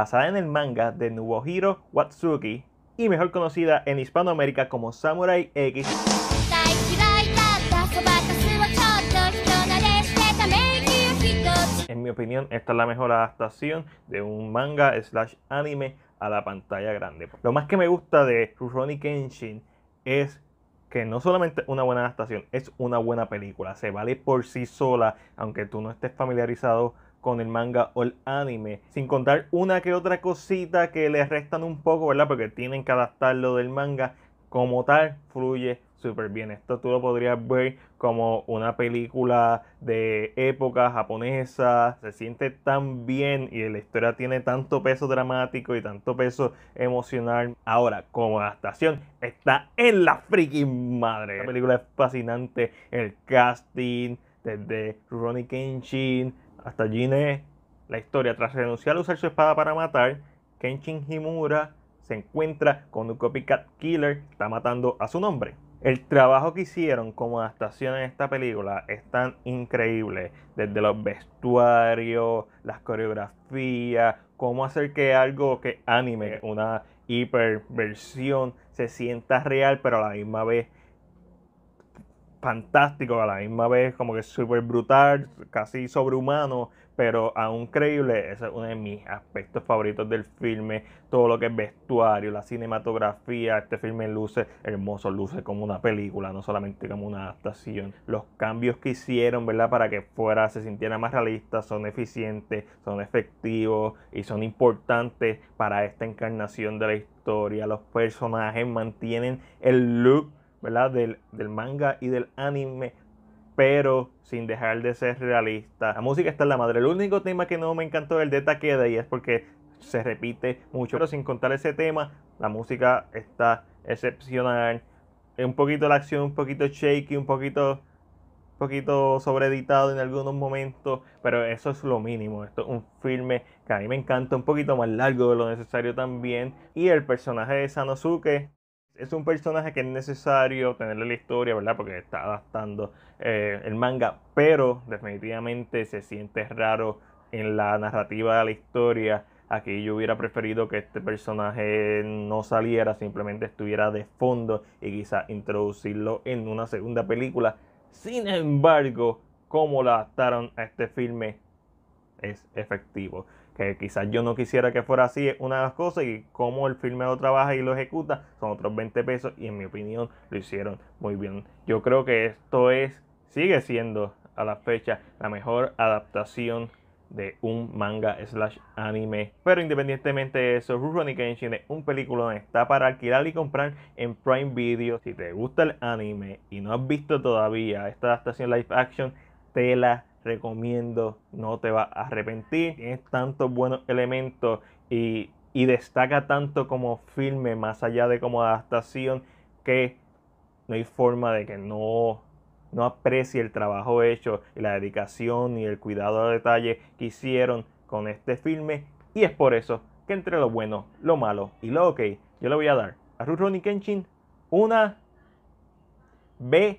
basada en el manga de Nubohiro Watsuki y mejor conocida en Hispanoamérica como Samurai X. En mi opinión, esta es la mejor adaptación de un manga slash anime a la pantalla grande. Lo más que me gusta de Rurouni Kenshin es que no solamente una buena adaptación, es una buena película. Se vale por sí sola, aunque tú no estés familiarizado con el manga o el anime. Sin contar una que otra cosita que le restan un poco, ¿verdad? Porque tienen que adaptar lo del manga. Como tal, fluye súper bien. Esto tú lo podrías ver como una película de época japonesa. Se siente tan bien y la historia tiene tanto peso dramático y tanto peso emocional. Ahora, como adaptación, está en la freaking madre. La película es fascinante. El casting, desde Ronnie Kenshin hasta allí la historia. Tras renunciar a usar su espada para matar, Kenshin Himura se encuentra con un copycat killer que está matando a su nombre. El trabajo que hicieron como adaptación en esta película es tan increíble. Desde los vestuarios, las coreografías, cómo hacer que algo que anime, una hiperversión, se sienta real, pero a la misma vez fantástico, a la misma vez como que súper brutal, casi sobrehumano, pero aún creíble. Ese es uno de mis aspectos favoritos del filme. Todo lo que es vestuario, la cinematografía, este filme luce hermoso, luce como una película, no solamente como una adaptación. Los cambios que hicieron, ¿verdad? Para que fuera, se sintiera más realista, son eficientes, son efectivos y son importantes para esta encarnación de la historia. Los personajes mantienen el look ¿verdad? Del, del, manga y del anime, pero sin dejar de ser realista. La música está en la madre. El único tema que no me encantó el de Takeda y es porque se repite mucho, pero sin contar ese tema, la música está excepcional. Un poquito la acción, un poquito shaky, un poquito poquito sobreeditado en algunos momentos, pero eso es lo mínimo. Esto es un filme que a mí me encanta, un poquito más largo de lo necesario también. Y el personaje de Sanosuke es un personaje que es necesario tenerle la historia, ¿verdad? Porque está adaptando eh, el manga, pero definitivamente se siente raro en la narrativa de la historia. Aquí yo hubiera preferido que este personaje no saliera, simplemente estuviera de fondo y quizá introducirlo en una segunda película. Sin embargo, cómo la adaptaron a este filme es efectivo. Que quizás yo no quisiera que fuera así, es una de las cosas, y como el filme lo trabaja y lo ejecuta son otros 20 pesos, y en mi opinión lo hicieron muy bien. Yo creo que esto es, sigue siendo a la fecha, la mejor adaptación de un manga slash anime. Pero independientemente de eso, Rurouni Kenshin es un donde está para alquilar y comprar en Prime Video. Si te gusta el anime y no has visto todavía esta adaptación live action, te la recomiendo, no te va a arrepentir. Tienes tantos buenos elementos y, destaca tanto como filme, más allá de como adaptación, que no hay forma de que no, no aprecie el trabajo hecho y la dedicación y el cuidado a detalle que hicieron con este filme. Y es por eso que entre lo bueno, lo malo y lo ok, yo le voy a dar a Rurouni Kenshin una B+.